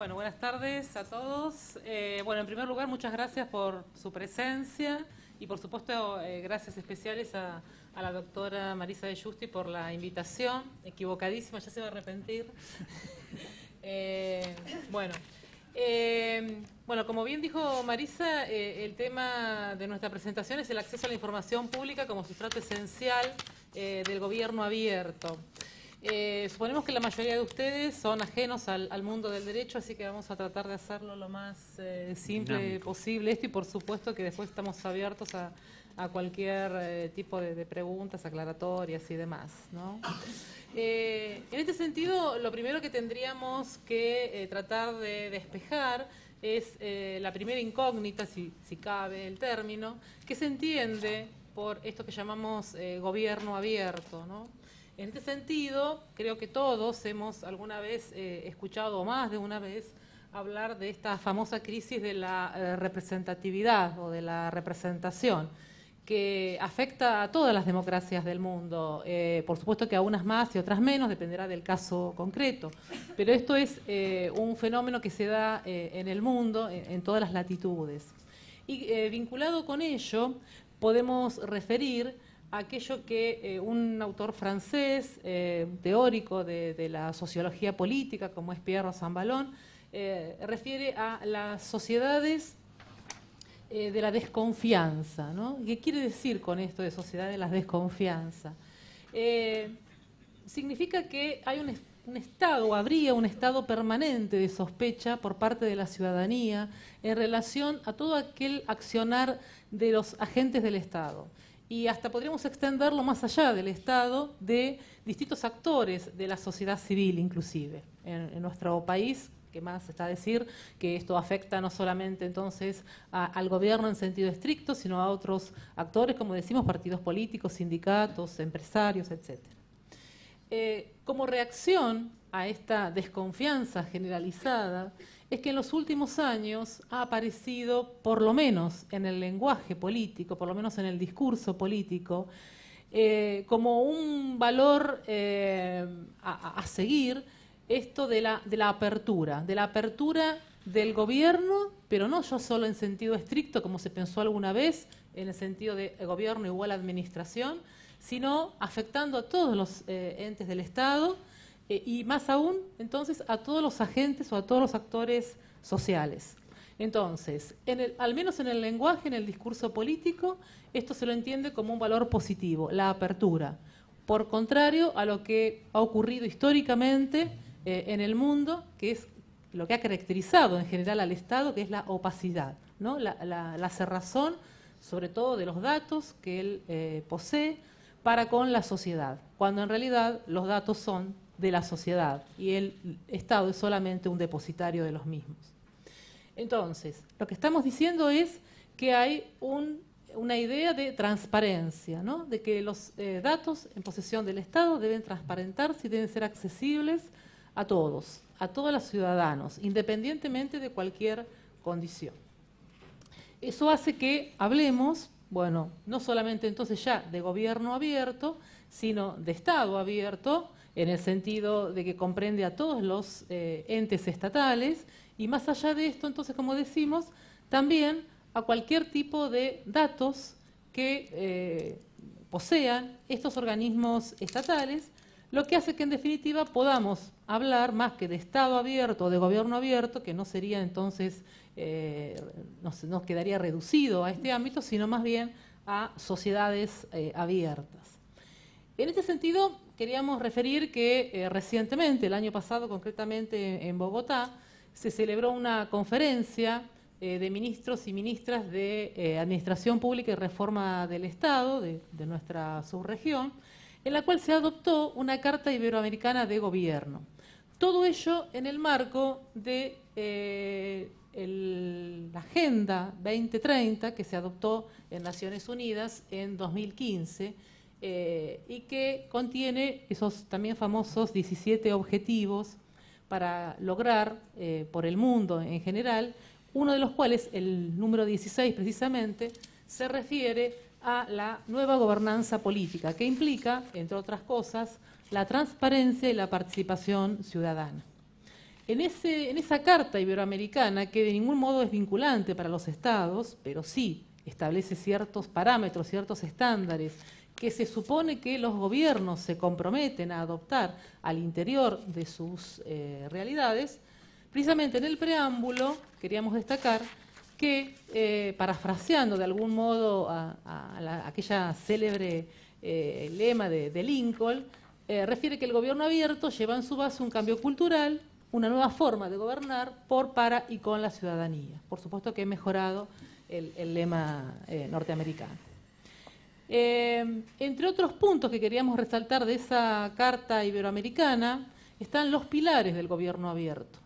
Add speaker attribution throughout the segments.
Speaker 1: Bueno, buenas tardes a todos. Eh, bueno, en primer lugar, muchas gracias por su presencia y por supuesto eh, gracias especiales a, la doctora Marisa de Justi por la invitación, equivocadísima, ya se va a arrepentir. Eh, bueno, bueno, como bien dijo Marisa, el tema de nuestra presentación es el acceso a la información pública como sustrato esencial del gobierno abierto. Eh, suponemos que la mayoría de ustedes son ajenos al, mundo del derecho, así que vamos a tratar de hacerlo lo más eh, simple posible esto y por supuesto que después estamos abiertos a, cualquier eh, tipo de, preguntas, aclaratorias y demás. en este sentido, lo primero que tendríamos que tratar de despejar es la primera incógnita, si, cabe el término, que se entiende por esto que llamamos gobierno abierto, ¿no? En este sentido, creo que todos hemos alguna vez eh, escuchado más de una vez hablar de esta famosa crisis de la eh, representatividad o de la representación que afecta a todas las democracias del mundo. Eh, por supuesto que a unas más y otras menos, dependerá del caso concreto. Pero esto es un fenómeno que se da en el mundo, en, todas las latitudes. Y vinculado con ello, podemos referir aquello que eh, un autor francés, eh, teórico de, la sociología política, como es Pierre Sanbalón, eh, refiere a las sociedades de la desconfianza. ¿Qué quiere decir con esto de sociedades de la desconfianza? significa que hay un estado, habría un estado permanente de sospecha por parte de la ciudadanía en relación a todo aquel accionar de los agentes del Estado y hasta podríamos extenderlo más allá del Estado, de distintos actores de la sociedad civil inclusive en, nuestro país. que más está a decir? Que esto afecta no solamente entonces al gobierno en sentido estricto, sino a otros actores, como decimos, partidos políticos, sindicatos, empresarios, etc. Eh, como reacción a esta desconfianza generalizada es que en los últimos años ha aparecido, por lo menos en el lenguaje político, por lo menos en el discurso político, eh, como un valor eh, a, seguir esto de la, apertura, de la apertura del gobierno, pero no yo solo en sentido estricto, como se pensó alguna vez, en el sentido de gobierno igual administración, sino afectando a todos los eh, entes del Estado, eh, y más aún, entonces, a todos los agentes o a todos los actores sociales. Entonces, al menos en el lenguaje, en el discurso político, esto se lo entiende como un valor positivo, la apertura. Por contrario a lo que ha ocurrido históricamente eh, en el mundo, que es lo que ha caracterizado en general al Estado, que es la opacidad, la, cerrazón, sobre todo de los datos que él eh, posee, para con la sociedad, cuando en realidad los datos son de la sociedad y el Estado es solamente un depositario de los mismos. Entonces, lo que estamos diciendo es que hay una idea de transparencia, de que los eh, datos en posesión del Estado deben transparentarse y deben ser accesibles a todos, a todos los ciudadanos, independientemente de cualquier condición. Eso hace que hablemos, bueno, no solamente entonces ya de gobierno abierto, sino de Estado abierto, en el sentido de que comprende a todos los eh, entes estatales y más allá de esto, entonces, como decimos, también a cualquier tipo de datos que eh, posean estos organismos estatales, lo que hace que en definitiva podamos hablar más que de Estado abierto o de gobierno abierto, que no sería entonces, eh, nos, quedaría reducido a este ámbito, sino más bien a sociedades eh, abiertas. En este sentido, queríamos referir que eh, recientemente, el año pasado concretamente en Bogotá, se celebró una conferencia eh, de ministros y ministras de eh, Administración Pública y Reforma del Estado, de, nuestra subregión, en la cual se adoptó una Carta Iberoamericana de Gobierno. Todo ello en el marco de la Agenda 2030 que se adoptó en Naciones Unidas en 2015 eh, y que contiene esos también famosos 17 objetivos para lograr eh, por el mundo en general, uno de los cuales, el número 16 precisamente, se refiere a la nueva gobernanza política, que implica, entre otras cosas, la transparencia y la participación ciudadana. En, ese, en esa carta iberoamericana, que de ningún modo es vinculante para los estados, pero sí establece ciertos parámetros, ciertos estándares que se supone que los gobiernos se comprometen a adoptar al interior de sus eh, realidades, precisamente en el preámbulo queríamos destacar que, eh, parafraseando de algún modo a, aquella célebre eh, lema de, Lincoln, refiere que el gobierno abierto lleva en su base un cambio cultural, una nueva forma de gobernar por, para y con la ciudadanía. Por supuesto que he mejorado el lema norteamericano. Eh, entre otros puntos que queríamos resaltar de esa carta iberoamericana están los pilares del gobierno abierto.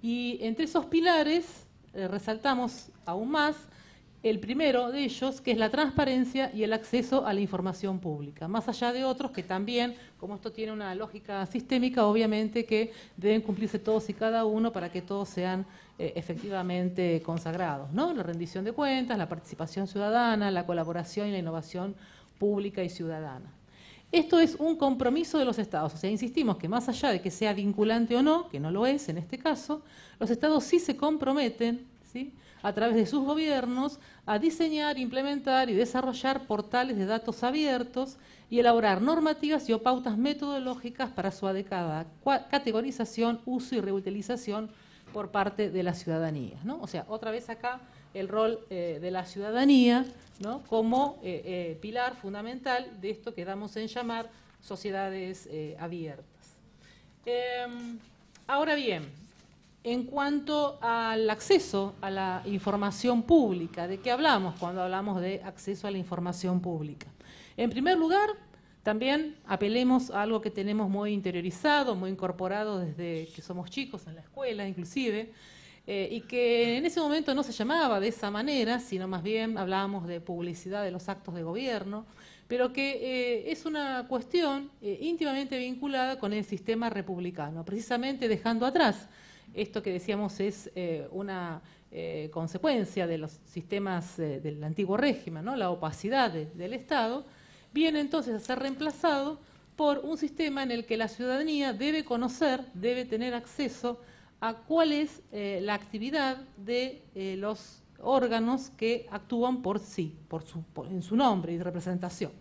Speaker 1: Y entre esos pilares eh, resaltamos aún más el primero de ellos, que es la transparencia y el acceso a la información pública, más allá de otros que también, como esto tiene una lógica sistémica, obviamente que deben cumplirse todos y cada uno para que todos sean eh, efectivamente consagrados, ¿no? La rendición de cuentas, la participación ciudadana, la colaboración y la innovación pública y ciudadana. Esto es un compromiso de los estados, o sea, insistimos que más allá de que sea vinculante o no, que no lo es en este caso, los estados sí se comprometen, ¿sí?, a través de sus gobiernos, a diseñar, implementar y desarrollar portales de datos abiertos y elaborar normativas y o pautas metodológicas para su adecuada categorización, uso y reutilización por parte de la ciudadanía. O sea, otra vez acá el rol eh, de la ciudadanía como eh, eh, pilar fundamental de esto que damos en llamar sociedades abiertas. Em, ahora bien, en cuanto al acceso a la información pública, ¿de qué hablamos cuando hablamos de acceso a la información pública? En primer lugar, también apelemos a algo que tenemos muy interiorizado, muy incorporado desde que somos chicos en la escuela inclusive, eh, y que en ese momento no se llamaba de esa manera, sino más bien hablábamos de publicidad de los actos de gobierno, pero que eh, es una cuestión eh, íntimamente vinculada con el sistema republicano, precisamente dejando atrás esto que decíamos es eh, una eh, consecuencia de los sistemas eh, del antiguo régimen, la opacidad del Estado, viene entonces a ser reemplazado por un sistema en el que la ciudadanía debe conocer, debe tener acceso a cuál es la actividad de los órganos que actúan por sí, por su, en su nombre y representación.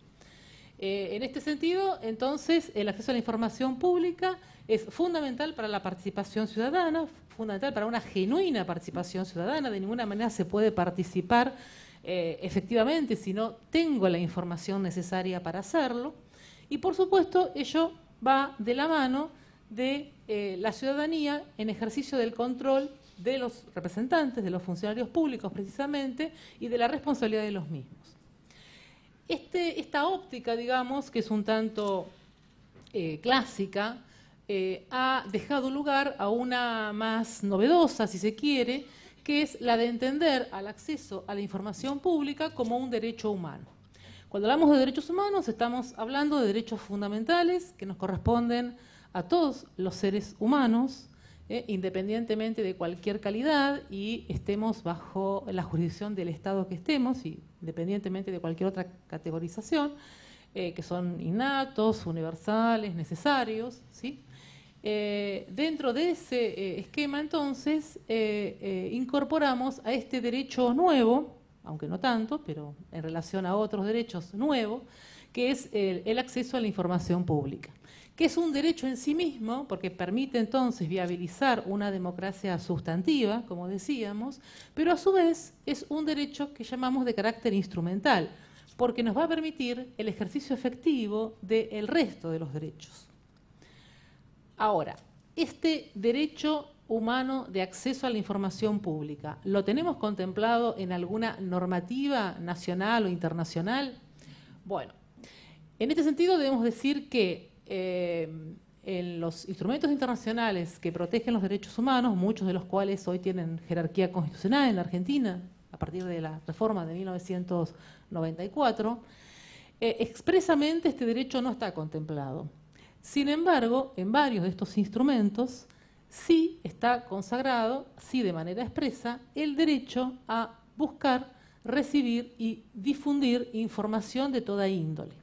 Speaker 1: en este sentido, entonces, el acceso a la información pública es fundamental para la participación ciudadana, fundamental para una genuina participación ciudadana. De ninguna manera se puede participar eh, efectivamente si no tengo la información necesaria para hacerlo. Y por supuesto, ello va de la mano de eh, la ciudadanía en ejercicio del control de los representantes, de los funcionarios públicos precisamente, y de la responsabilidad de los mismos. Este, esta óptica, digamos, que es un tanto eh, clásica, eh, ha dejado lugar a una más novedosa, si se quiere, que es la de entender al acceso a la información pública como un derecho humano. Cuando hablamos de derechos humanos estamos hablando de derechos fundamentales que nos corresponden a todos los seres humanos, eh, independientemente de cualquier calidad y estemos bajo la jurisdicción del Estado que estemos, y independientemente de cualquier otra categorización, eh, que son innatos, universales, necesarios, ¿sí? Eh, dentro de ese eh, esquema, entonces, eh, incorporamos a este derecho nuevo, aunque no tanto, pero en relación a otros derechos nuevos, que es el, acceso a la información pública, que es un derecho en sí mismo, porque permite entonces viabilizar una democracia sustantiva, como decíamos, pero a su vez es un derecho que llamamos de carácter instrumental, porque nos va a permitir el ejercicio efectivo del resto de los derechos. Ahora, este derecho humano de acceso a la información pública, ¿lo tenemos contemplado en alguna normativa nacional o internacional? Bueno, en este sentido debemos decir que eh, en los instrumentos internacionales que protegen los derechos humanos, muchos de los cuales hoy tienen jerarquía constitucional en la Argentina, a partir de la reforma de 1994, eh, expresamente este derecho no está contemplado. Sin embargo, en varios de estos instrumentos sí está consagrado, sí de manera expresa, el derecho a buscar, recibir y difundir información de toda índole.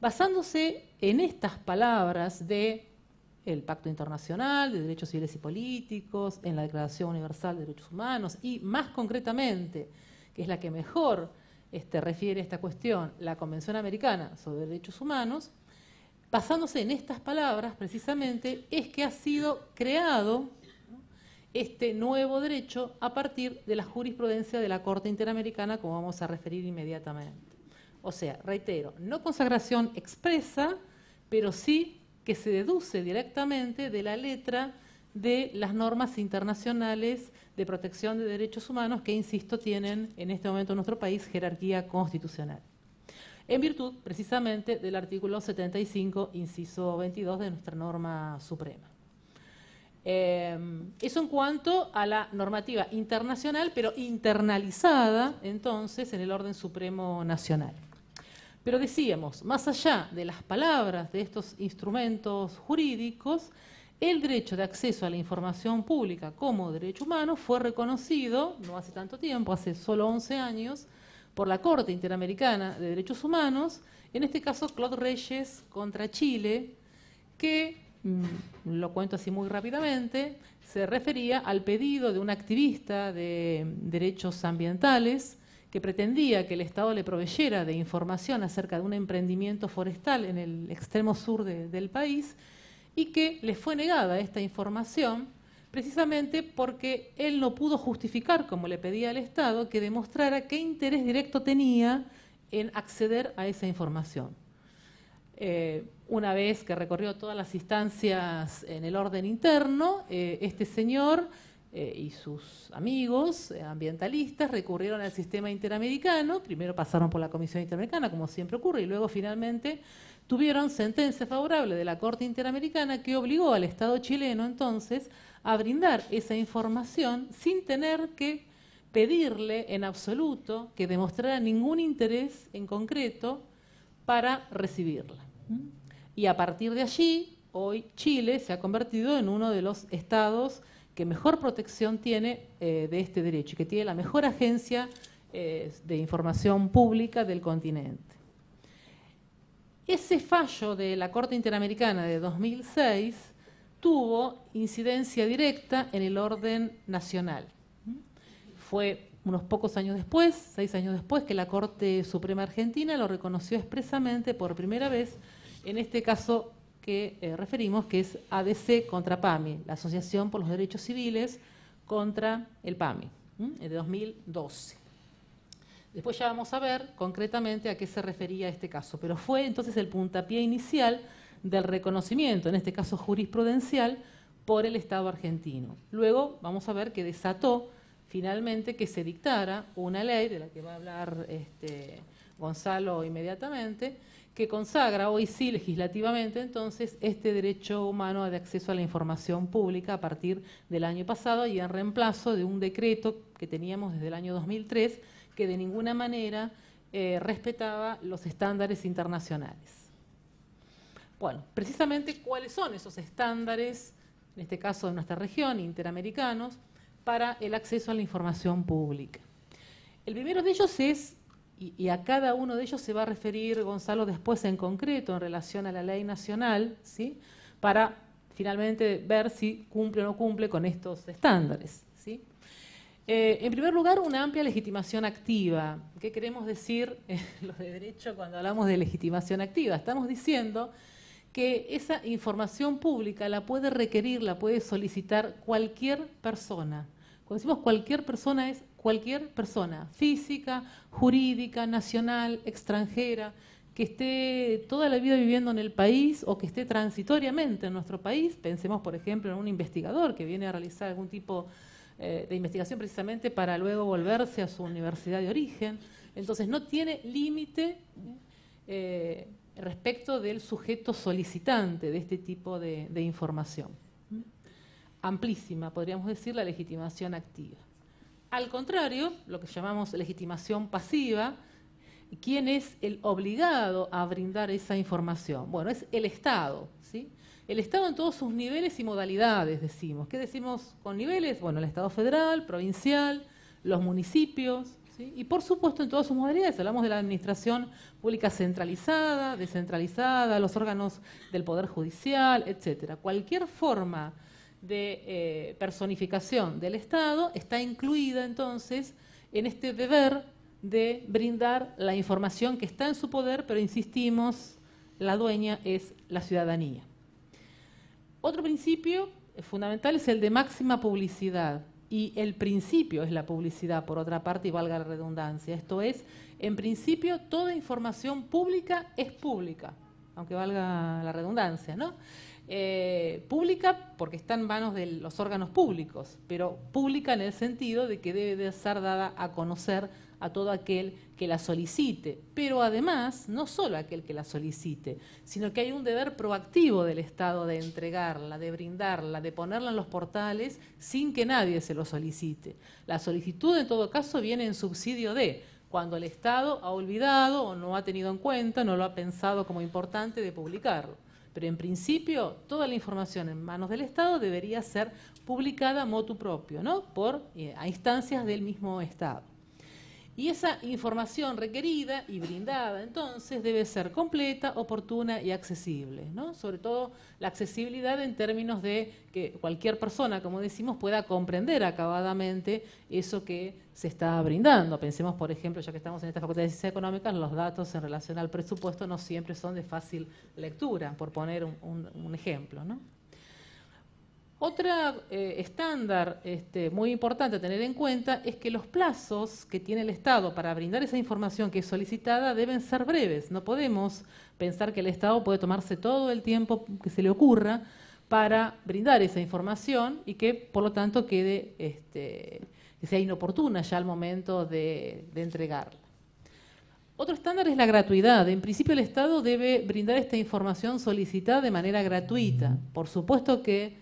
Speaker 1: Basándose en estas palabras de el Pacto Internacional de Derechos Civiles y Políticos, en la Declaración Universal de Derechos Humanos y más concretamente, que es la que mejor este, refiere a esta cuestión, la Convención Americana sobre Derechos Humanos, basándose en estas palabras precisamente, es que ha sido creado este nuevo derecho a partir de la jurisprudencia de la Corte Interamericana, como vamos a referir inmediatamente. O sea, reitero, no consagración expresa, pero sí que se deduce directamente de la letra de las normas internacionales de protección de derechos humanos que, insisto, tienen en este momento en nuestro país jerarquía constitucional en virtud precisamente del artículo 75, inciso 22 de nuestra norma suprema. Em, eso en cuanto a la normativa internacional, pero internalizada entonces en el orden supremo nacional. Pero decíamos, más allá de las palabras de estos instrumentos jurídicos, el derecho de acceso a la información pública como derecho humano fue reconocido no hace tanto tiempo, hace solo 11 años, por la Corte Interamericana de Derechos Humanos, en este caso Claude Reyes contra Chile, que, mm, lo cuento así muy rápidamente, se refería al pedido de un activista de derechos ambientales que pretendía que el Estado le proveyera de información acerca de un emprendimiento forestal en el extremo sur del país y que le fue negada esta información precisamente porque él no pudo justificar, como le pedía al Estado, que demostrara qué interés directo tenía en acceder a esa información. Eh, una vez que recorrió todas las instancias en el orden interno, eh, este señor eh, y sus amigos ambientalistas recurrieron al sistema interamericano, primero pasaron por la Comisión Interamericana, como siempre ocurre, y luego finalmente tuvieron sentencia favorable de la Corte Interamericana que obligó al Estado chileno entonces a brindar esa información sin tener que pedirle en absoluto que demostrara ningún interés en concreto para recibirla. ¿Mm? Y a partir de allí, hoy Chile se ha convertido en uno de los estados que mejor protección tiene eh, de este derecho y que tiene la mejor agencia eh, de información pública del continente. Ese fallo de la Corte Interamericana de 2006 tuvo incidencia directa en el orden nacional. Fue unos pocos años después, seis años después, que la Corte Suprema Argentina lo reconoció expresamente por primera vez en este caso que eh, referimos, que es ADC contra PAMI, la Asociación por los Derechos Civiles contra el PAMI, de 2012. Después ya vamos a ver concretamente a qué se refería este caso, pero fue entonces el puntapié inicial del reconocimiento, en este caso jurisprudencial, por el Estado argentino. Luego vamos a ver que desató finalmente que se dictara una ley, de la que va a hablar este, Gonzalo inmediatamente, que consagra hoy sí legislativamente entonces este derecho humano de acceso a la información pública a partir del año pasado y en reemplazo de un decreto que teníamos desde el año 2003 que de ninguna manera eh, respetaba los estándares internacionales. Bueno, precisamente cuáles son esos estándares, en este caso de nuestra región, interamericanos, para el acceso a la información pública. El primero de ellos es, y, a cada uno de ellos se va a referir Gonzalo después en concreto en relación a la ley nacional, ¿sí? para finalmente ver si cumple o no cumple con estos estándares. ¿sí? Eh, en primer lugar, una amplia legitimación activa. ¿Qué queremos decir los de derecho cuando hablamos de legitimación activa? Estamos diciendo que esa información pública la puede requerir, la puede solicitar cualquier persona. Cuando decimos cualquier persona es cualquier persona, física, jurídica, nacional, extranjera, que esté toda la vida viviendo en el país o que esté transitoriamente en nuestro país. Pensemos, por ejemplo, en un investigador que viene a realizar algún tipo eh, de investigación precisamente para luego volverse a su universidad de origen. Entonces no tiene límite. Eh, respecto del sujeto solicitante de este tipo de, información. Amplísima, podríamos decir, la legitimación activa. Al contrario, lo que llamamos legitimación pasiva, ¿quién es el obligado a brindar esa información? Bueno, es el Estado, ¿sí? El Estado en todos sus niveles y modalidades, decimos. ¿Qué decimos con niveles? Bueno, el Estado federal, provincial, los municipios, y por supuesto en todas sus modalidades, hablamos de la administración pública centralizada, descentralizada, los órganos del Poder Judicial, etcétera. Cualquier forma de eh, personificación del Estado está incluida entonces en este deber de brindar la información que está en su poder, pero insistimos, la dueña es la ciudadanía. Otro principio eh, fundamental es el de máxima publicidad y el principio es la publicidad, por otra parte, y valga la redundancia. Esto es, en principio, toda información pública es pública, aunque valga la redundancia, ¿no? Eh, pública porque está en manos de los órganos públicos, pero pública en el sentido de que debe de ser dada a conocer a todo aquel que la solicite. Pero además, no solo aquel que la solicite, sino que hay un deber proactivo del Estado de entregarla, de brindarla, de ponerla en los portales sin que nadie se lo solicite. La solicitud, en todo caso, viene en subsidio de cuando el Estado ha olvidado o no ha tenido en cuenta, no lo ha pensado como importante de publicarlo. Pero en principio, toda la información en manos del Estado debería ser publicada motu propio, ¿no? Por, eh, a instancias del mismo Estado. Y esa información requerida y brindada entonces debe ser completa, oportuna y accesible, ¿no? Sobre todo la accesibilidad en términos de que cualquier persona, como decimos, pueda comprender acabadamente eso que se está brindando. Pensemos, por ejemplo, ya que estamos en esta Facultad de Ciencias Económicas, los datos en relación al presupuesto no siempre son de fácil lectura, por poner un, ejemplo, ¿no? Otra eh, estándar este, muy importante a tener en cuenta es que los plazos que tiene el Estado para brindar esa información que es solicitada deben ser breves. No podemos pensar que el Estado puede tomarse todo el tiempo que se le ocurra para brindar esa información y que, por lo tanto, quede este, que sea inoportuna ya al momento de, de entregarla. Otro estándar es la gratuidad. En principio el Estado debe brindar esta información solicitada de manera gratuita. Por supuesto que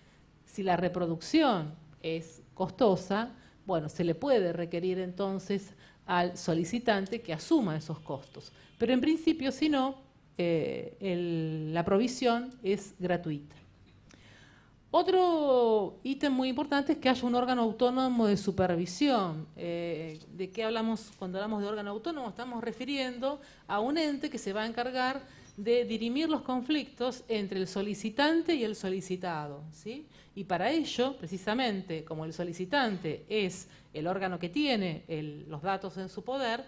Speaker 1: si la reproducción es costosa, bueno, se le puede requerir entonces al solicitante que asuma esos costos. Pero en principio, si no, eh, la provisión es gratuita. Otro ítem muy importante es que haya un órgano autónomo de supervisión. Eh, ¿De qué hablamos cuando hablamos de órgano autónomo? Estamos refiriendo a un ente que se va a encargar de dirimir los conflictos entre el solicitante y el solicitado. ¿sí? Y para ello, precisamente, como el solicitante es el órgano que tiene los datos en su poder,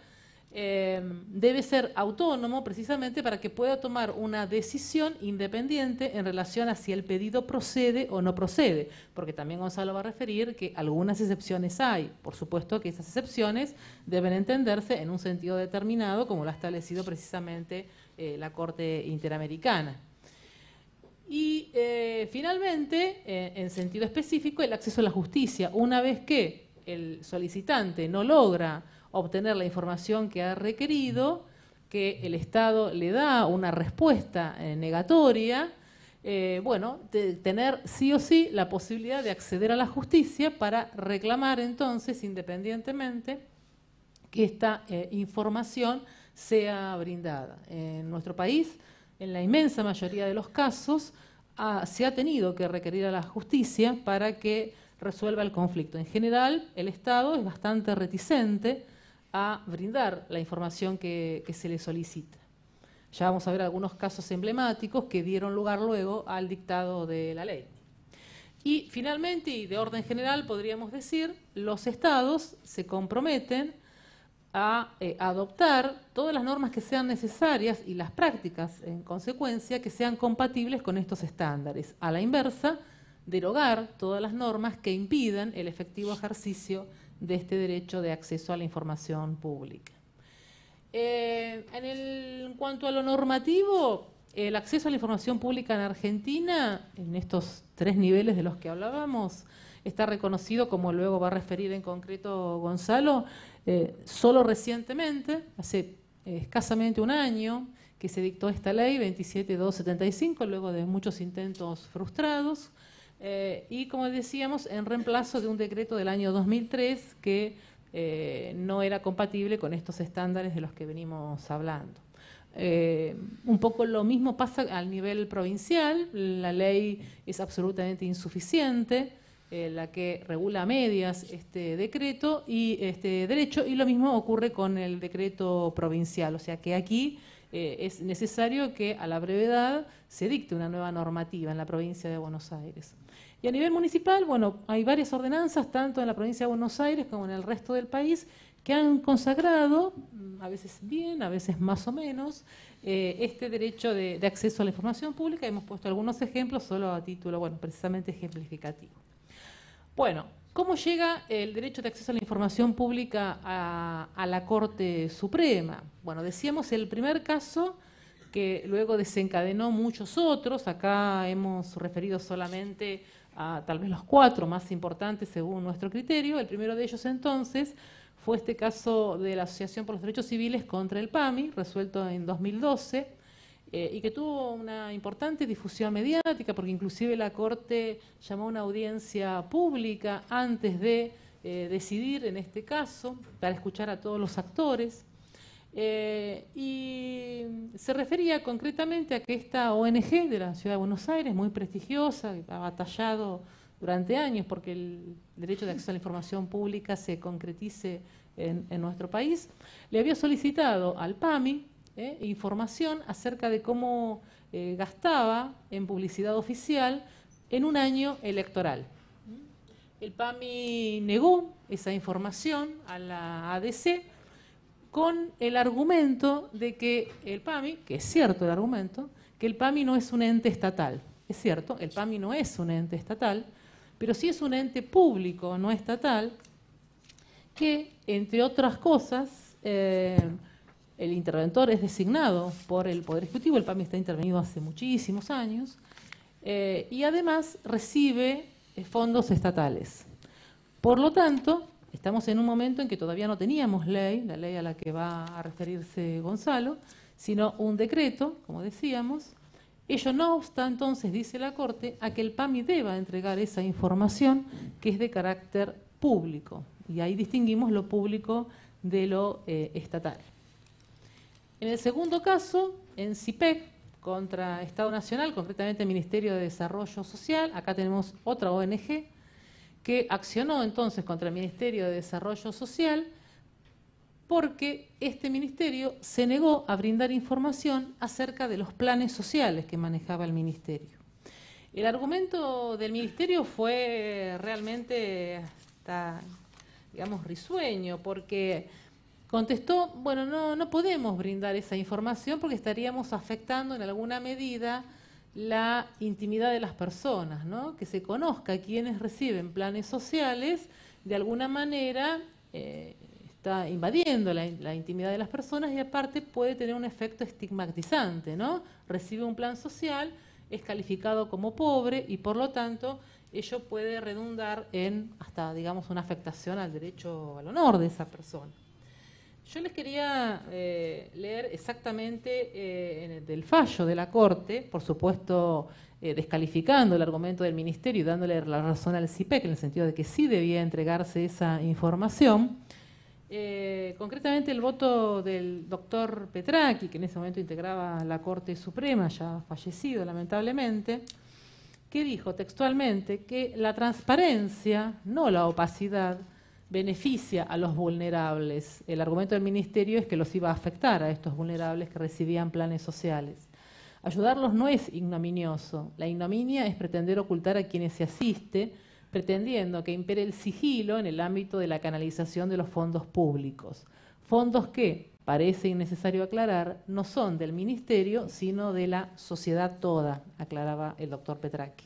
Speaker 1: em, debe ser autónomo precisamente para que pueda tomar una decisión independiente en relación a si el pedido procede o no procede, porque también Gonzalo va a referir que algunas excepciones hay. Por supuesto que esas excepciones deben entenderse en un sentido determinado, como lo ha establecido precisamente eh, la Corte Interamericana. Y eh, finalmente, eh, en sentido específico, el acceso a la justicia. Una vez que el solicitante no logra obtener la información que ha requerido, que el Estado le da una respuesta negatoria, bueno, tener sí o sí la posibilidad de acceder a la justicia para reclamar entonces, independientemente, que esta información sea brindada. En nuestro país, en la inmensa mayoría de los casos, se ha tenido que requerir a la justicia para que resuelva el conflicto. En general, el Estado es bastante reticente a brindar la información que, que se le solicita. Ya vamos a ver algunos casos emblemáticos que dieron lugar luego al dictado de la ley. Y finalmente, y de orden general, podríamos decir, los estados se comprometen a eh, adoptar todas las normas que sean necesarias y las prácticas, en consecuencia, que sean compatibles con estos estándares. A la inversa, derogar todas las normas que impidan el efectivo ejercicio de este derecho de acceso a la información pública. Eh, en, en, cuanto a lo normativo, el acceso a la información pública en Argentina, en estos tres niveles de los que hablábamos, está reconocido, como luego va a referir en concreto Gonzalo, eh, solo recientemente, hace eh, escasamente un año, que se dictó esta ley 27275, luego de muchos intentos frustrados, eh, y como decíamos, en reemplazo de un decreto del año 2003 que no era compatible con estos estándares de los que venimos hablando. un poco lo mismo pasa al nivel provincial, la ley es absolutamente insuficiente, eh, la que regula a medias este decreto y este derecho, y lo mismo ocurre con el decreto provincial. O sea que aquí eh, es necesario que a la brevedad se dicte una nueva normativa en la provincia de Buenos Aires. Y a nivel municipal, bueno, hay varias ordenanzas, tanto en la provincia de Buenos Aires como en el resto del país, que han consagrado, mm, a veces bien, a veces más o menos, eh, este derecho de, de acceso a la información pública. Hemos puesto algunos ejemplos solo a título, bueno, precisamente ejemplificativo. Bueno, ¿cómo llega el derecho de acceso a la información pública a, la Corte Suprema? Bueno, decíamos el primer caso que luego desencadenó muchos otros. Acá hemos referido solamente a tal vez los cuatro más importantes según nuestro criterio. El primero de ellos entonces fue este caso de la Asociación por los Derechos Civiles contra el PAMI, resuelto en 2012. Eh, y que tuvo una importante difusión mediática, porque inclusive la Corte llamó a una audiencia pública antes de eh, decidir en este caso, para escuchar a todos los actores. Eh, y se refería concretamente a que esta ONG de la Ciudad de Buenos Aires, muy prestigiosa, ha batallado durante años porque el derecho de acceso a la información pública se concretice en, en nuestro país, le había solicitado al PAMI, ¿eh? información acerca de cómo eh, gastaba en publicidad oficial en un año electoral. El PAMI negó esa información a la ADC con el argumento de que el PAMI, que es cierto el argumento, que el PAMI no es un ente estatal. Es cierto, el PAMI no es un ente estatal, pero sí es un ente público no estatal que, entre otras cosas, eh, el interventor es designado por el Poder Ejecutivo, el PAMI está intervenido hace muchísimos años, eh, y además recibe eh, fondos estatales. Por lo tanto, estamos en un momento en que todavía no teníamos ley, la ley a la que va a referirse Gonzalo, sino un decreto, como decíamos. Ello no obsta, entonces, dice la Corte, a que el PAMI deba entregar esa información que es de carácter público. Y ahí distinguimos lo público de lo eh, estatal. En el segundo caso, en CIPEC, e, contra Estado Nacional, concretamente el Ministerio de Desarrollo Social, acá tenemos otra ONG, que accionó entonces contra el Ministerio de Desarrollo Social porque este ministerio se negó a brindar información acerca de los planes sociales que manejaba el ministerio. El argumento del ministerio fue realmente hasta, digamos, risueño, porque contestó, bueno, no, no podemos brindar esa información porque estaríamos afectando en alguna medida la intimidad de las personas, ¿no? que se conozca quienes reciben planes sociales, de alguna manera eh, está invadiendo la, la, intimidad de las personas y aparte puede tener un efecto estigmatizante, ¿no? recibe un plan social, es calificado como pobre y por lo tanto ello puede redundar en hasta digamos una afectación al derecho al honor de esa persona. Yo les quería eh, leer exactamente eh, del fallo de la Corte, por supuesto eh, descalificando el argumento del Ministerio y dándole la razón al CIPEC e en el sentido de que sí debía entregarse esa información. concretamente el voto del doctor Petraki, que en ese momento integraba la Corte Suprema, ya fallecido lamentablemente, que dijo textualmente que la transparencia, no la opacidad, beneficia a los vulnerables. El argumento del ministerio es que los iba a afectar a estos vulnerables que recibían planes sociales. Ayudarlos no es ignominioso. La ignominia es pretender ocultar a quienes se asiste, pretendiendo que impere el sigilo en el ámbito de la canalización de los fondos públicos. Fondos que, parece innecesario aclarar, no son del ministerio, sino de la sociedad toda, aclaraba el doctor Petraki.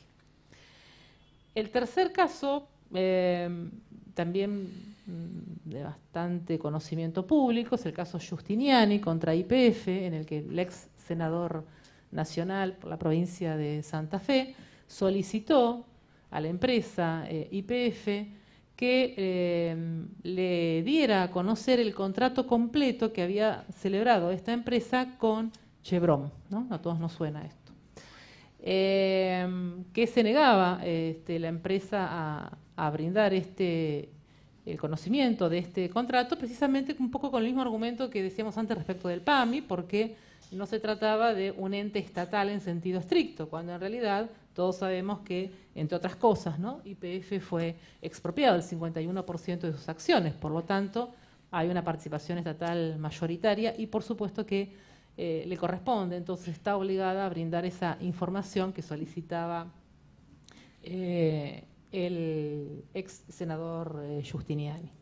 Speaker 1: El tercer caso eh, también mm, de bastante conocimiento público, es el caso Justiniani contra IPF, en el que el ex senador nacional por la provincia de Santa Fe solicitó a la empresa eh, IPF que eh, le diera a conocer el contrato completo que había celebrado esta empresa con Chevron. A todos nos suena esto. Eh, que se negaba este, la empresa a, a brindar este, el conocimiento de este contrato, precisamente un poco con el mismo argumento que decíamos antes respecto del PAMI, porque no se trataba de un ente estatal en sentido estricto, cuando en realidad todos sabemos que, entre otras cosas, ¿no? YPF fue expropiado el 51% de sus acciones, por lo tanto, hay una participación estatal mayoritaria y por supuesto que eh, le corresponde, entonces está obligada a brindar esa información que solicitaba eh, el ex senador Justiniani, eh,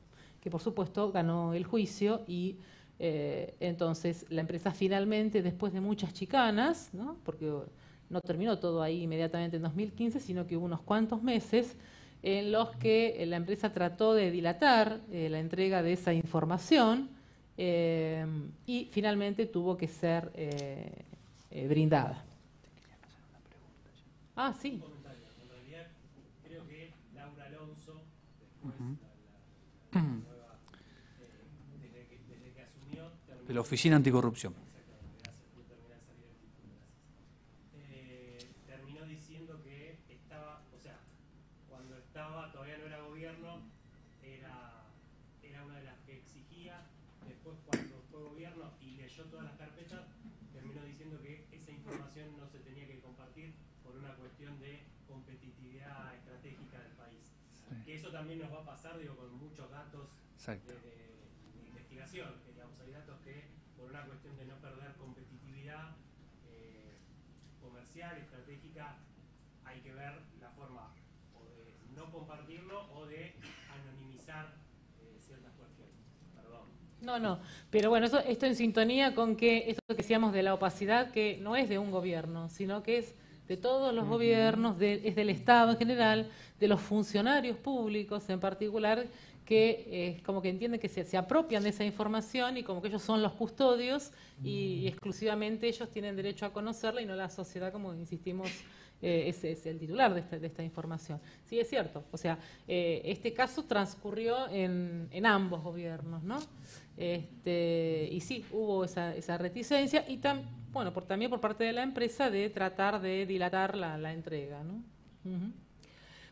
Speaker 1: que por supuesto ganó el juicio y eh, entonces la empresa finalmente, después de muchas chicanas, porque no terminó todo ahí inmediatamente en 2015, sino que hubo unos cuantos meses en los que eh, la empresa trató de dilatar la entrega de esa información y finalmente tuvo que ser brindada. Ah, sí. de la oficina anticorrupción.
Speaker 2: también nos va a pasar digo, con muchos datos de, investigación. hay datos que, por una cuestión de no perder competitividad eh, comercial, estratégica,
Speaker 1: hay que ver la forma o de no compartirlo o de anonimizar eh, ciertas cuestiones. Perdón. No, no, pero bueno, esto en sintonía con que esto que decíamos de la opacidad, que no es de un gobierno, sino que es de todos los gobiernos, es del Estado en general, de los funcionarios públicos en particular, que es eh, como que entienden que se, apropian de esa información y como que ellos son los custodios y mm. exclusivamente ellos tienen derecho a conocerla y no la sociedad, como insistimos eh, ese es el titular de esta, información. Sí, es cierto. O sea, eh, este caso transcurrió en, ambos gobiernos, ¿no? Este, y sí, hubo esa, reticencia y bueno, por, también por parte de la empresa de tratar de dilatar la, entrega, ¿no?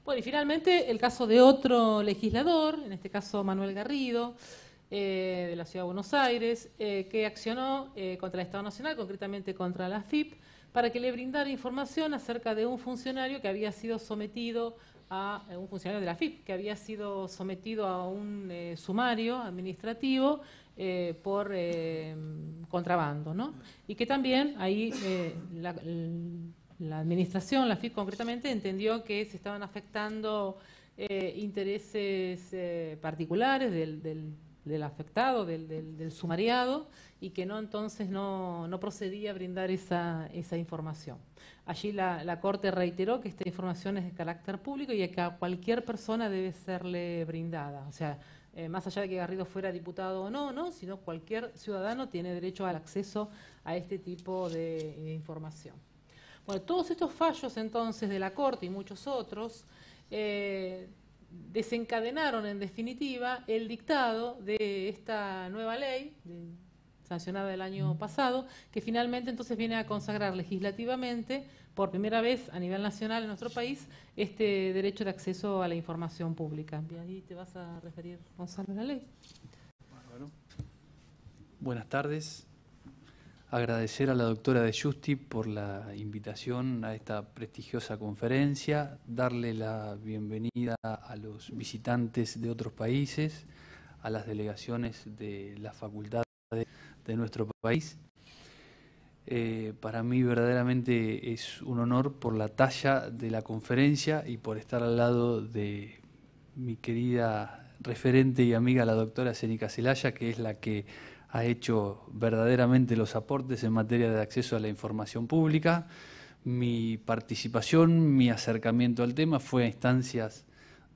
Speaker 1: Bueno, y finalmente el caso de otro legislador, en este caso Manuel Garrido, eh, de la Ciudad de Buenos Aires, que accionó contra el Estado Nacional, concretamente contra la FIP, para que le brindara información acerca de un funcionario que había sido sometido a eh, un funcionario de la FIP, que había sido sometido a un eh, sumario administrativo eh, por contrabando, ¿no? Y que también ahí la, administración, la FIP concretamente, entendió que se estaban afectando intereses particulares del, afectado, del sumariado, y que no entonces no, procedía a brindar esa, información. Allí la, Corte reiteró que esta información es de carácter público y que a cualquier persona debe serle brindada. O sea, eh, más allá de que Garrido fuera diputado o no, no, sino cualquier ciudadano tiene derecho al acceso a este tipo de, información. Bueno, todos estos fallos entonces de la Corte y muchos otros eh, desencadenaron en definitiva el dictado de esta nueva ley, nacional del año pasado, que finalmente entonces viene a consagrar legislativamente, por primera vez a nivel nacional en nuestro país, este derecho de acceso a la información pública. Y ahí te vas a referir, Gonzalo, la ley.
Speaker 2: buenas tardes. Agradecer a la doctora de Justi por la invitación a esta prestigiosa conferencia, darle la bienvenida a los visitantes de otros países, a las delegaciones de la facultad de de nuestro país. Eh, para mí verdaderamente es un honor por la talla de la conferencia y por estar al lado de mi querida referente y amiga, la doctora Zenica Celaya, que es la que ha hecho verdaderamente los aportes en materia de acceso a la información pública. Mi participación, mi acercamiento al tema fue a instancias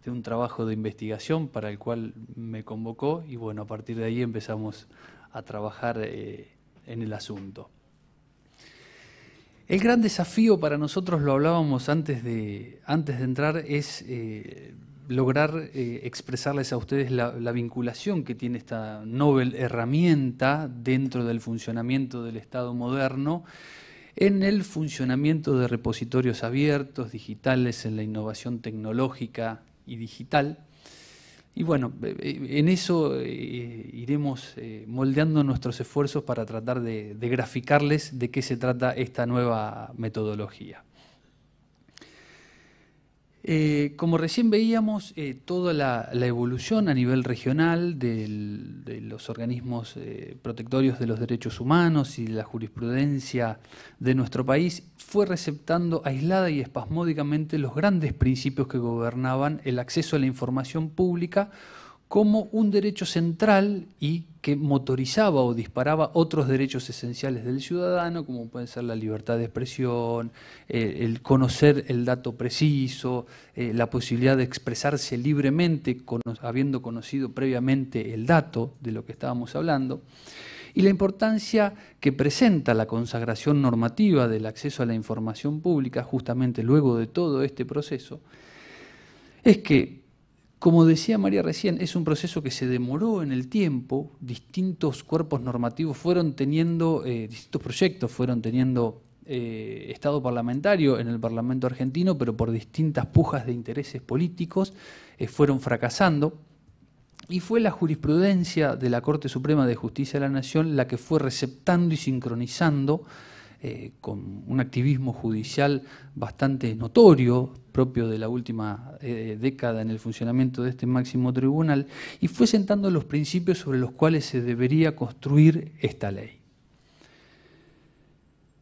Speaker 2: de un trabajo de investigación para el cual me convocó y bueno, a partir de ahí empezamos a trabajar eh, en el asunto. El gran desafío para nosotros, lo hablábamos antes de, antes de entrar, es eh, lograr eh, expresarles a ustedes la, la, vinculación que tiene esta Nobel herramienta dentro del funcionamiento del Estado moderno en el funcionamiento de repositorios abiertos, digitales, en la innovación tecnológica y digital, y bueno, eh, eh, en eso eh, iremos moldeando nuestros esfuerzos para tratar de graficarles de qué se trata esta nueva metodología. Eh, como recién veíamos, eh, toda la, evolución a nivel regional de los organismos eh, protectorios de los derechos humanos y la jurisprudencia de nuestro país fue receptando aislada y espasmódicamente los grandes principios que gobernaban el acceso a la información pública como un derecho central y que motorizaba o disparaba otros derechos esenciales del ciudadano, como pueden ser la libertad de expresión, el conocer el dato preciso, eh, la posibilidad de expresarse libremente con, habiendo conocido previamente el dato de lo que estábamos hablando y la importancia que presenta la consagración normativa del acceso a la información pública justamente luego de todo este proceso, es que como decía María recién, es un proceso que se demoró en el tiempo, distintos cuerpos normativos fueron teniendo, eh, distintos proyectos fueron teniendo eh, Estado parlamentario en el Parlamento argentino, pero por distintas pujas de intereses políticos eh, fueron fracasando. Y fue la jurisprudencia de la Corte Suprema de Justicia de la Nación la que fue receptando y sincronizando eh, con un activismo judicial bastante notorio, propio de la última eh, década en el funcionamiento de este máximo tribunal, y fue sentando los principios sobre los cuales se debería construir esta ley.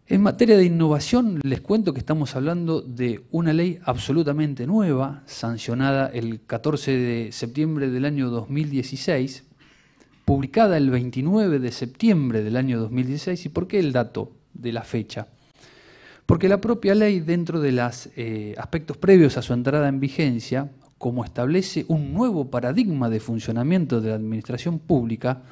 Speaker 2: En materia de innovación, les cuento que estamos hablando de una ley absolutamente nueva, sancionada el 14 de septiembre del año 2016, publicada el 29 de septiembre del año 2016. ¿Y por qué el dato? de la fecha. Porque la propia ley, dentro de los eh, aspectos previos a su entrada en vigencia, como establece un nuevo paradigma de funcionamiento de la administración pública,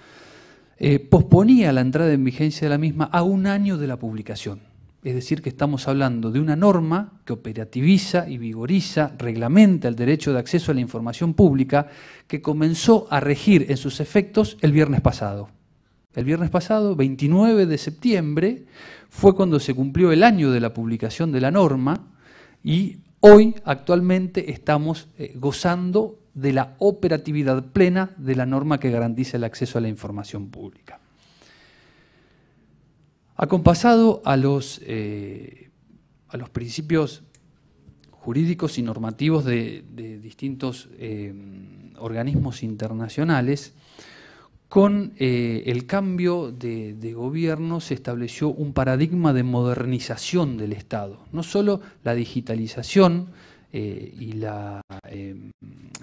Speaker 2: eh, posponía la entrada en vigencia de la misma a un año de la publicación. Es decir, que estamos hablando de una norma que operativiza y vigoriza, reglamenta el derecho de acceso a la información pública, que comenzó a regir en sus efectos el viernes pasado. El viernes pasado, 29 de septiembre, fue cuando se cumplió el año de la publicación de la norma y hoy actualmente estamos eh, gozando de la operatividad plena de la norma que garantiza el acceso a la información pública. Acompasado a los, eh, a los principios jurídicos y normativos de, distintos eh, organismos internacionales, con eh, el cambio de, gobierno se estableció un paradigma de modernización del Estado. No solo la digitalización eh, y em,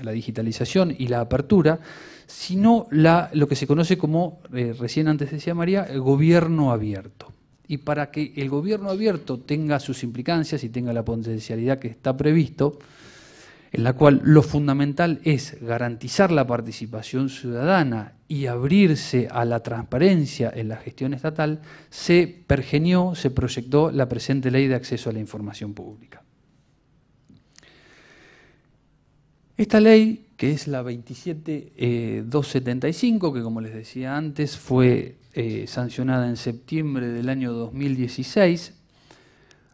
Speaker 2: la, digitalización y la apertura, sino lo que se conoce como, eh, recién antes decía María, el gobierno abierto. Y para que el gobierno abierto tenga sus implicancias y tenga la potencialidad que está previsto, en la cual lo fundamental es garantizar la participación ciudadana y abrirse a la transparencia en la gestión estatal, se pergenió, se proyectó la presente ley de acceso a la información pública. Esta ley, que es la 27275, eh, que como les decía antes fue eh, sancionada en septiembre del año 2016,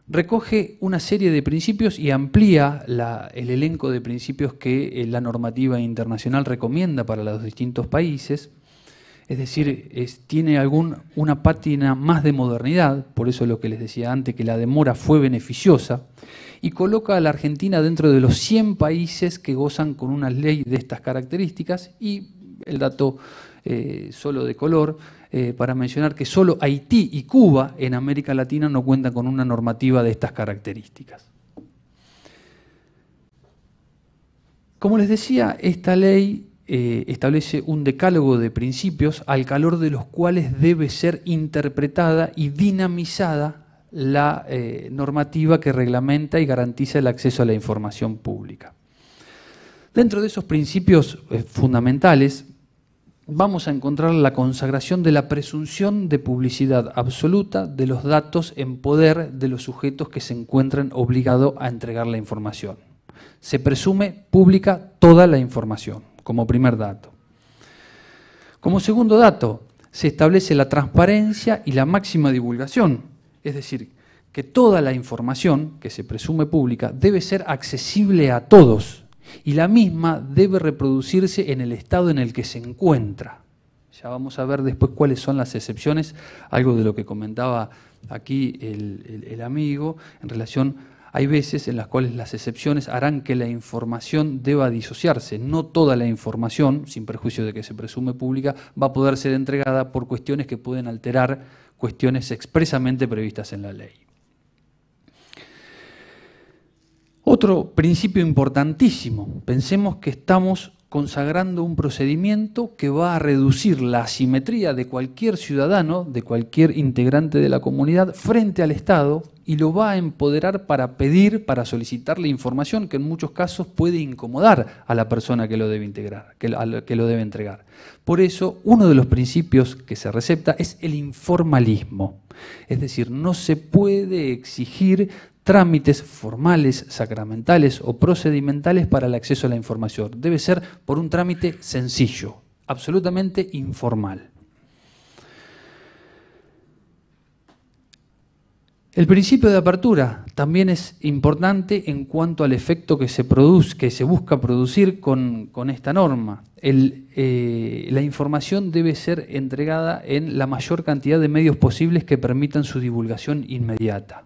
Speaker 2: recoge una serie de principios y amplía la, el elenco de principios que eh, la normativa internacional recomienda para los distintos países. Es decir, tiene algún, una pátina más de modernidad, por eso lo que les decía antes, que la demora fue beneficiosa, y coloca a la Argentina dentro de los 100 países que gozan con una ley de estas características y el dato eh, solo de color, eh, para mencionar que solo Haití y Cuba en América Latina no cuentan con una normativa de estas características. Como les decía, esta ley eh, establece un decálogo de principios al calor de los cuales debe ser interpretada y dinamizada la normativa que reglamenta y garantiza el acceso a la información pública. Dentro de esos principios fundamentales vamos a encontrar la consagración de la presunción de publicidad absoluta de los datos en poder de los sujetos que se encuentran obligados a entregar la información. Se presume pública toda la información, como primer dato. Como segundo dato, se establece la transparencia y la máxima divulgación, es decir, que toda la información que se presume pública debe ser accesible a todos, y la misma debe reproducirse en el estado en el que se encuentra. Ya vamos a ver después cuáles son las excepciones, algo de lo que comentaba aquí el, amigo, en relación, hay veces en las cuales las excepciones harán que la información deba disociarse. No toda la información, sin perjuicio de que se presume pública, va a poder ser entregada por cuestiones que pueden alterar cuestiones expresamente previstas en la ley. Otro principio importantísimo, pensemos que estamos consagrando un procedimiento que va a reducir la asimetría de cualquier ciudadano, de cualquier integrante de la comunidad, frente al Estado y lo va a empoderar para pedir, para solicitar la información que en muchos casos puede incomodar a la persona que lo debe integrar, que lo debe entregar. Por eso, uno de los principios que se recepta es el informalismo. Es decir, no se puede exigir trámites formales, sacramentales o procedimentales para el acceso a la información. Debe ser por un trámite sencillo, absolutamente informal. El principio de apertura también es importante en cuanto al efecto que se, produce, que se busca producir con, esta norma. Eh, la información debe ser entregada en la mayor cantidad de medios posibles que permitan su divulgación inmediata.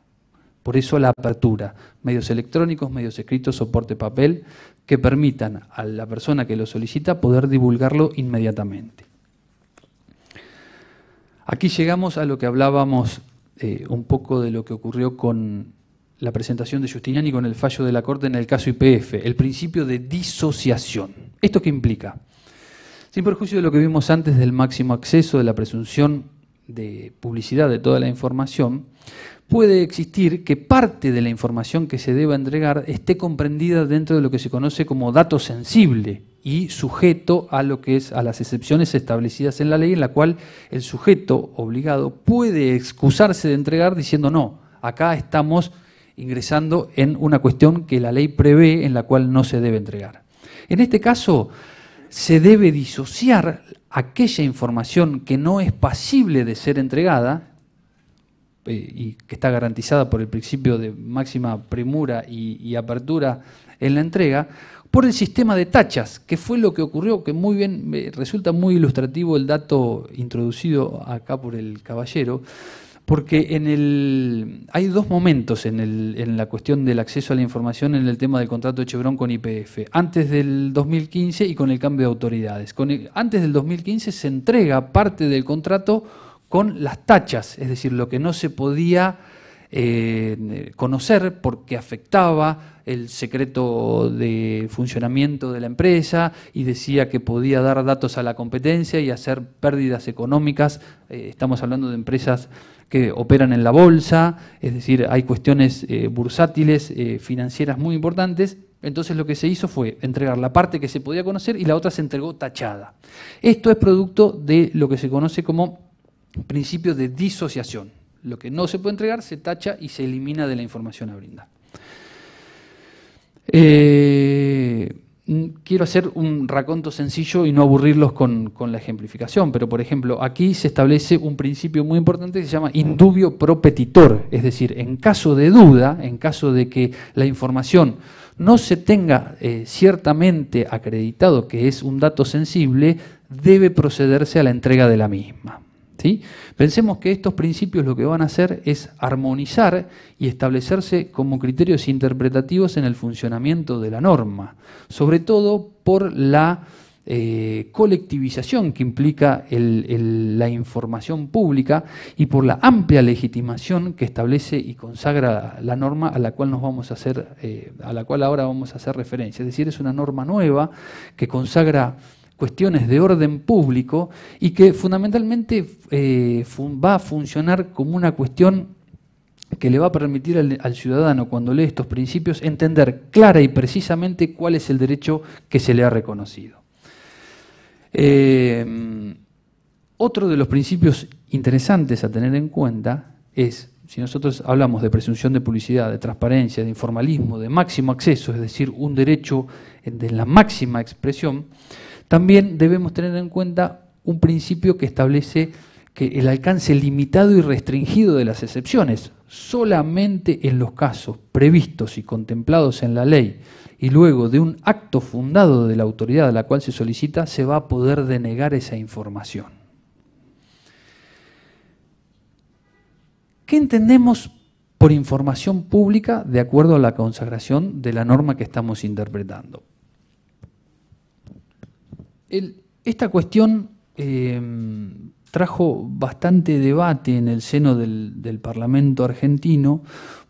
Speaker 2: Por eso la apertura, medios electrónicos, medios escritos, soporte papel, que permitan a la persona que lo solicita poder divulgarlo inmediatamente. Aquí llegamos a lo que hablábamos eh, un poco de lo que ocurrió con la presentación de Justiniani con el fallo de la Corte en el caso IPF, el principio de disociación. ¿Esto qué implica? Sin perjuicio de lo que vimos antes del máximo acceso, de la presunción de publicidad de toda la información, puede existir que parte de la información que se deba entregar esté comprendida dentro de lo que se conoce como dato sensible y sujeto a lo que es a las excepciones establecidas en la ley en la cual el sujeto obligado puede excusarse de entregar diciendo no, acá estamos ingresando en una cuestión que la ley prevé en la cual no se debe entregar. En este caso, se debe disociar aquella información que no es pasible de ser entregada eh, y que está garantizada por el principio de máxima premura y, apertura en la entrega, por el sistema de tachas, que fue lo que ocurrió, que muy bien, eh, resulta muy ilustrativo el dato introducido acá por el caballero, porque en el, hay dos momentos en, la cuestión del acceso a la información en el tema del contrato de Chevron con IPF, antes del 2015 y con el cambio de autoridades. Con antes del 2015 se entrega parte del contrato con las tachas, es decir, lo que no se podía eh, conocer porque afectaba el secreto de funcionamiento de la empresa y decía que podía dar datos a la competencia y hacer pérdidas económicas. Eh, estamos hablando de empresas que operan en la bolsa, es decir, hay cuestiones eh, bursátiles, financieras muy importantes. Entonces lo que se hizo fue entregar la parte que se podía conocer y la otra se entregó tachada. Esto es producto de lo que se conoce como principio de disociación. Lo que no se puede entregar se tacha y se elimina de la información a brindar. Eh, mm, quiero hacer un raconto sencillo y no aburrirlos con, la ejemplificación, pero por ejemplo, aquí se establece un principio muy importante que se llama indubio propetitor, es decir, en caso de duda, en caso de que la información no se tenga eh, ciertamente acreditado que es un dato sensible, debe procederse a la entrega de la misma. Pensemos que estos principios lo que van a hacer es armonizar y establecerse como criterios interpretativos en el funcionamiento de la norma, sobre todo por la eh, colectivización que implica la información pública y por la amplia legitimación que establece y consagra la norma a la cual nos vamos a hacer, eh, a la cual ahora vamos a hacer referencia. Es decir, es una norma nueva que consagra cuestiones de orden público y que fundamentalmente eh, va a funcionar como una cuestión que le va a permitir al, ciudadano, cuando lee estos principios, entender clara y precisamente cuál es el derecho que se le ha reconocido. Eh, otro de los principios interesantes a tener en cuenta es, si nosotros hablamos de presunción de publicidad, de transparencia, de informalismo, de máximo acceso, es decir, un derecho de la máxima expresión, también debemos tener en cuenta un principio que establece que el alcance limitado y restringido de las excepciones, solamente en los casos previstos y contemplados en la ley y luego de un acto fundado de la autoridad a la cual se solicita, se va a poder denegar esa información. ¿Qué entendemos por información pública de acuerdo a la consagración de la norma que estamos interpretando? esta cuestión eh, trajo bastante debate en el seno del, Parlamento argentino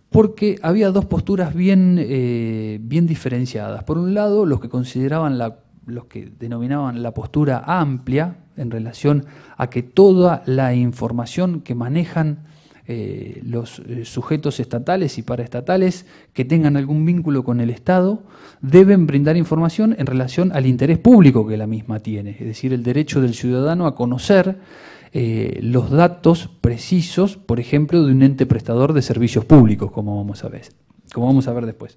Speaker 2: porque había dos posturas bien, eh, bien diferenciadas. Por un lado, los que consideraban los que denominaban la postura amplia en relación a que toda la información que manejan eh, los eh, sujetos estatales y paraestatales que tengan algún vínculo con el Estado deben brindar información en relación al interés público que la misma tiene, es decir, el derecho del ciudadano a conocer eh, los datos precisos, por ejemplo, de un ente prestador de servicios públicos, como vamos a ver, como vamos a ver después.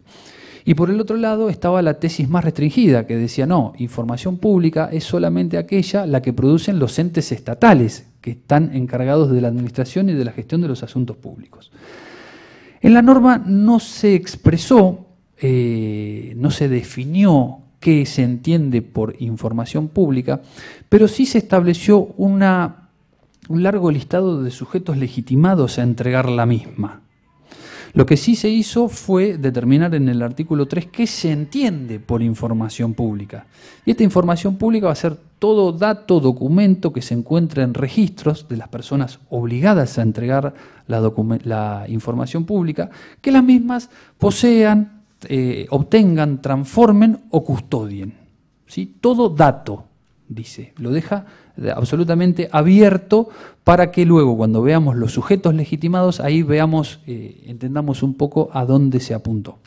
Speaker 2: Y por el otro lado estaba la tesis más restringida, que decía, no, información pública es solamente aquella la que producen los entes estatales, que están encargados de la administración y de la gestión de los asuntos públicos. En la norma no se expresó, eh, no se definió qué se entiende por información pública, pero sí se estableció un largo listado de sujetos legitimados a entregar la misma. Lo que sí se hizo fue determinar en el artículo 3 qué se entiende por información pública. Y esta información pública va a ser todo dato, documento que se encuentre en registros de las personas obligadas a entregar la, información pública, que las mismas posean, eh, obtengan, transformen o custodien. Todo dato dice. Lo deja eh, absolutamente abierto para que luego, cuando veamos los sujetos legitimados, ahí veamos, eh, entendamos un poco a dónde se apuntó.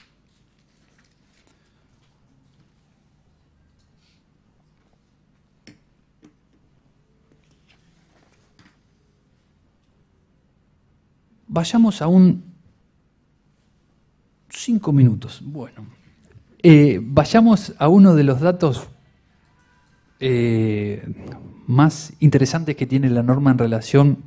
Speaker 2: Vayamos a un cinco minutos. Bueno, eh, vayamos a uno de los datos eh, más interesantes que tiene la norma en relación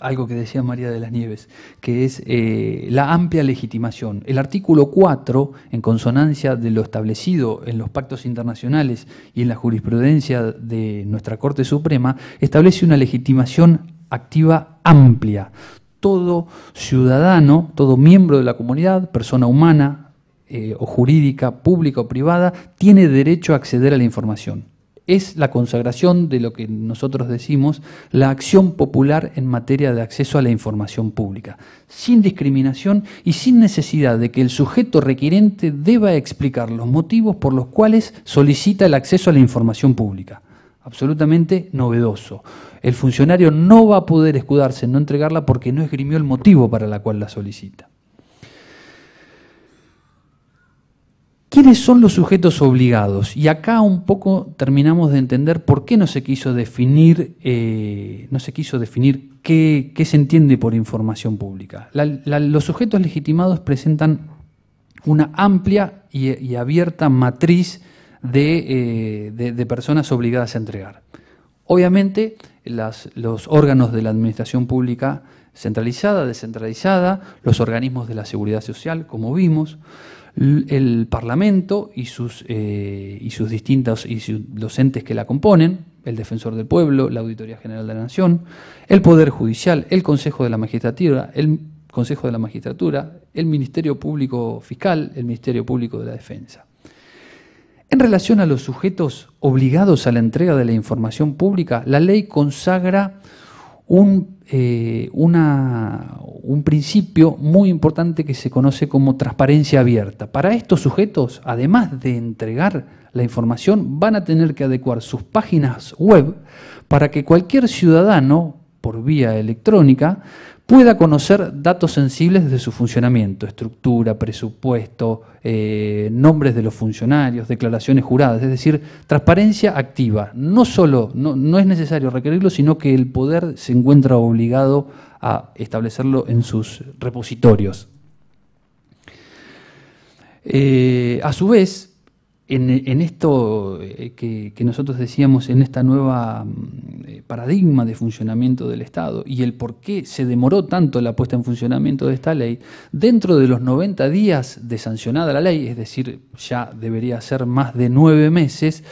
Speaker 2: a algo que decía María de las Nieves, que es eh, la amplia legitimación. El artículo 4, en consonancia de lo establecido en los pactos internacionales y en la jurisprudencia de nuestra Corte Suprema, establece una legitimación activa amplia. Todo ciudadano, todo miembro de la comunidad, persona humana eh, o jurídica, pública o privada, tiene derecho a acceder a la información es la consagración de lo que nosotros decimos la acción popular en materia de acceso a la información pública, sin discriminación y sin necesidad de que el sujeto requirente deba explicar los motivos por los cuales solicita el acceso a la información pública. Absolutamente novedoso. El funcionario no va a poder escudarse en no entregarla porque no esgrimió el motivo para la cual la solicita. ¿Quiénes son los sujetos obligados? Y acá un poco terminamos de entender por qué no se quiso definir, eh, no se quiso definir qué, se entiende por información pública. los sujetos legitimados presentan una amplia y, abierta matriz eh, de, personas obligadas a entregar. Obviamente, los órganos de la administración pública centralizada, descentralizada, los organismos de la seguridad social, como vimos, el Parlamento y sus, eh, y sus distintos y entes que la componen, el Defensor del Pueblo, la Auditoría General de la Nación, el Poder Judicial, el Consejo de la Magistratura, el Consejo de la Magistratura, el Ministerio Público Fiscal, el Ministerio Público de la Defensa. En relación a los sujetos obligados a la entrega de la información pública, la ley consagra un, eh, un principio muy importante que se conoce como transparencia abierta. Para estos sujetos, además de entregar la información, van a tener que adecuar sus páginas web para que cualquier ciudadano, por vía electrónica, pueda conocer datos sensibles de su funcionamiento, estructura, presupuesto, eh, nombres de los funcionarios, declaraciones juradas, es decir, transparencia activa. No solo, no, es necesario requerirlo, sino que el poder se encuentra obligado a establecerlo en sus repositorios. Eh, a su vez, en, esto eh, que, nosotros decíamos, en esta nueva mm, paradigma de funcionamiento del Estado y el por qué se demoró tanto la puesta en funcionamiento de esta ley, dentro de los 90 días de sancionada la ley, es decir, ya debería ser más de nueve meses,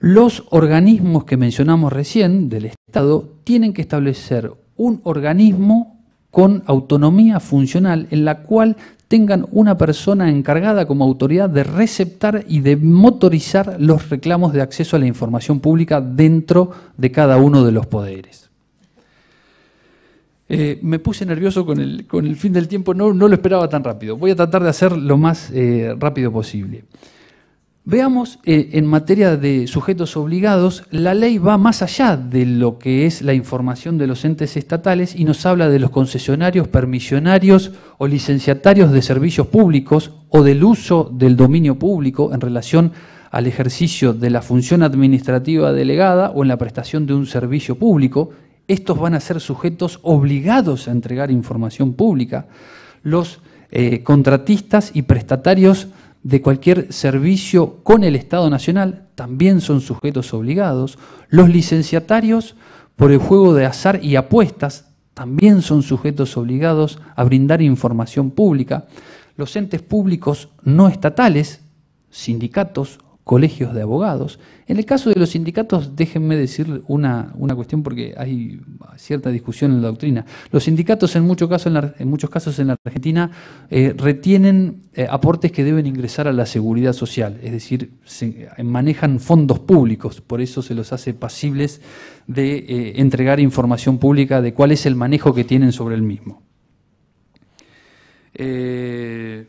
Speaker 2: los organismos que mencionamos recién del Estado tienen que establecer un organismo con autonomía funcional en la cual tengan una persona encargada como autoridad de receptar y de motorizar los reclamos de acceso a la información pública dentro de cada uno de los poderes. Eh, me puse nervioso con el, fin del tiempo, no, lo esperaba tan rápido. Voy a tratar de hacer lo más eh, rápido posible. Veamos, eh, en materia de sujetos obligados, la ley va más allá de lo que es la información de los entes estatales y nos habla de los concesionarios, permisionarios o licenciatarios de servicios públicos o del uso del dominio público en relación al ejercicio de la función administrativa delegada o en la prestación de un servicio público. Estos van a ser sujetos obligados a entregar información pública. Los eh, contratistas y prestatarios de cualquier servicio con el Estado Nacional también son sujetos obligados, los licenciatarios por el juego de azar y apuestas también son sujetos obligados a brindar información pública, los entes públicos no estatales, sindicatos, colegios de abogados. En el caso de los sindicatos, déjenme decir una, cuestión porque hay cierta discusión en la doctrina. Los sindicatos en, en, muchos casos en la Argentina eh, retienen eh, aportes que deben ingresar a la seguridad social, es decir, eh, manejan fondos públicos, por eso se los hace pasibles de entregar información pública de cuál es el manejo que tienen sobre el mismo. Eh,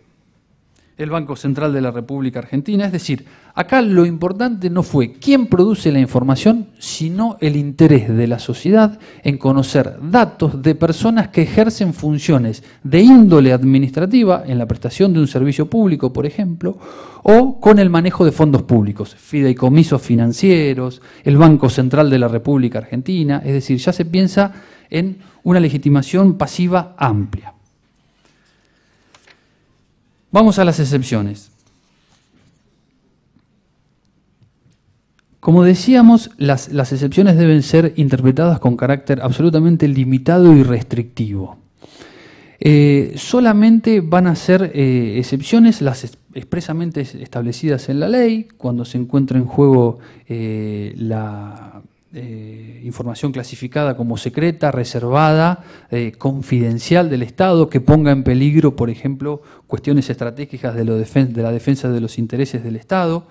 Speaker 2: el Banco Central de la República Argentina. Es decir, acá lo importante no fue quién produce la información, sino el interés de la sociedad en conocer datos de personas que ejercen funciones de índole administrativa en la prestación de un servicio público, por ejemplo, o con el manejo de fondos públicos, fideicomisos financieros, el Banco Central de la República Argentina. Es decir, ya se piensa en una legitimación pasiva amplia. Vamos a las excepciones. Como decíamos, las, las excepciones deben ser interpretadas con carácter absolutamente limitado y restrictivo. Eh, solamente van a ser eh, excepciones las expresamente establecidas en la ley, cuando se encuentra en juego eh, la, eh, información clasificada como secreta, reservada, eh, confidencial del Estado, que ponga en peligro, por ejemplo, cuestiones estratégicas de, la defensa de los intereses del Estado,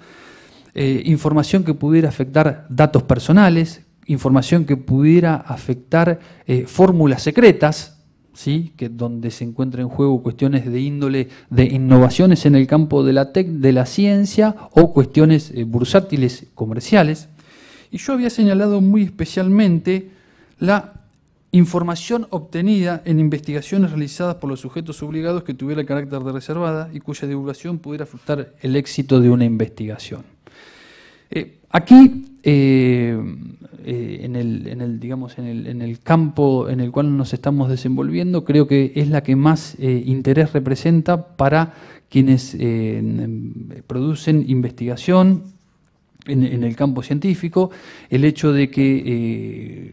Speaker 2: eh, información que pudiera afectar datos personales, información que pudiera afectar fórmulas secretas, ¿sí? que donde se encuentran en juego cuestiones de índole de innovaciones en el campo de la ciencia o cuestiones bursátiles comerciales y yo había señalado muy especialmente la información obtenida en investigaciones realizadas por los sujetos obligados que tuviera carácter de reservada y cuya divulgación pudiera afectar el éxito de una investigación. Eh, aquí, eh, eh, en, el, digamos, en, el, campo en el cual nos estamos desenvolviendo, creo que es la que más interés representa para quienes producen investigación en, el campo científico, el hecho de que eh,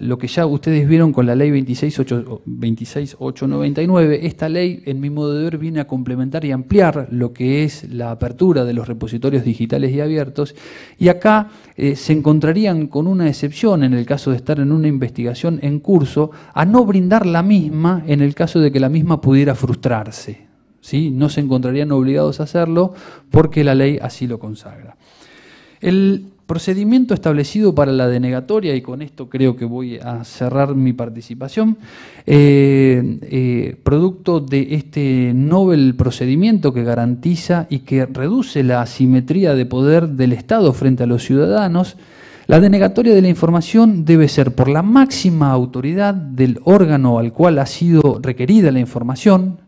Speaker 2: lo que ya ustedes vieron con la ley 26899, esta ley, en mi modo de ver, viene a complementar y ampliar lo que es la apertura de los repositorios digitales y abiertos. Y acá eh, se encontrarían con una excepción en el caso de estar en una investigación en curso, a no brindar la misma en el caso de que la misma pudiera frustrarse. No se encontrarían obligados a hacerlo porque la ley así lo consagra. El procedimiento establecido para la denegatoria, y con esto creo que voy a cerrar mi participación, eh, eh, producto de este novel procedimiento que garantiza y que reduce la asimetría de poder del Estado frente a los ciudadanos, la denegatoria de la información debe ser por la máxima autoridad del órgano al cual ha sido requerida la información,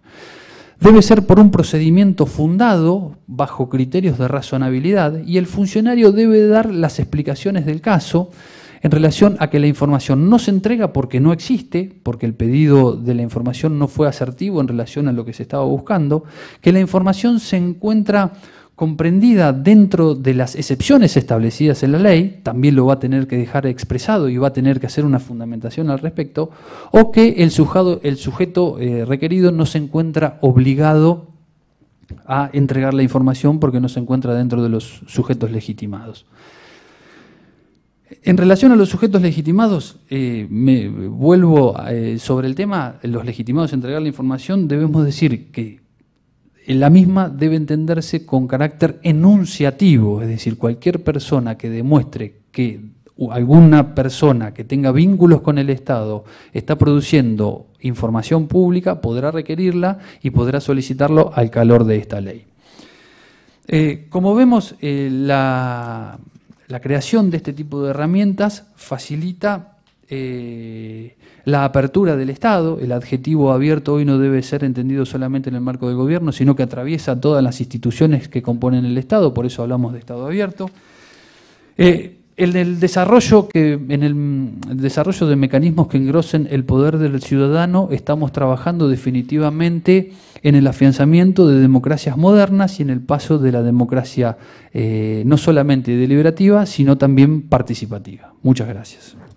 Speaker 2: debe ser por un procedimiento fundado bajo criterios de razonabilidad y el funcionario debe dar las explicaciones del caso en relación a que la información no se entrega porque no existe, porque el pedido de la información no fue asertivo en relación a lo que se estaba buscando, que la información se encuentra comprendida dentro de las excepciones establecidas en la ley, también lo va a tener que dejar expresado y va a tener que hacer una fundamentación al respecto, o que el, sujeto eh, requerido no se encuentra obligado a entregar la información porque no se encuentra dentro de los sujetos legitimados. En relación a los sujetos legitimados, eh, me vuelvo eh, sobre el tema, los legitimados a entregar la información, debemos decir que la misma debe entenderse con carácter enunciativo, es decir, cualquier persona que demuestre que alguna persona que tenga vínculos con el Estado está produciendo información pública, podrá requerirla y podrá solicitarlo al calor de esta ley. Eh, como vemos, eh, la, creación de este tipo de herramientas facilita eh, la apertura del Estado, el adjetivo abierto hoy no debe ser entendido solamente en el marco del gobierno, sino que atraviesa todas las instituciones que componen el Estado, por eso hablamos de Estado abierto. Eh, el, desarrollo que, en el, desarrollo de mecanismos que engrosen el poder del ciudadano, estamos trabajando definitivamente en el afianzamiento de democracias modernas y en el paso de la democracia eh, no solamente deliberativa, sino también participativa. Muchas gracias.